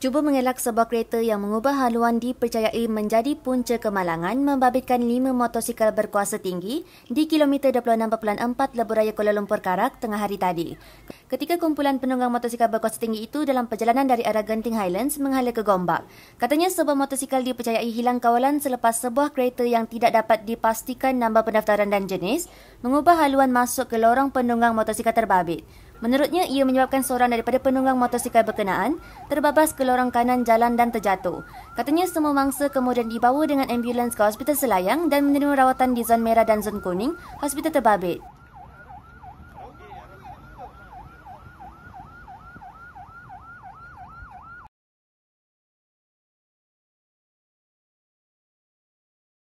cuba mengelak sebuah kereta yang mengubah haluan dipercayai menjadi punca kemalangan membabitkan lima motosikal berkuasa tinggi di kilometer 26.4 Leburaya Kuala Lumpur Karak tengah hari tadi ketika kumpulan penunggang motosikal berkuasa tinggi itu dalam perjalanan dari arah Genting Highlands menghala ke Gombak. Katanya sebuah motosikal dipercayai hilang kawalan selepas sebuah kereta yang tidak dapat dipastikan nombor pendaftaran dan jenis mengubah haluan masuk ke lorong penunggang motosikal terbabit. Menurutnya, ia menyebabkan seorang daripada penunggang motosikal berkenaan terbabas ke lorong kanan jalan dan terjatuh. Katanya semua mangsa kemudian dibawa dengan ambulans ke Hospital Selayang dan menerima rawatan di zon merah dan zon kuning Hospital Terbabit.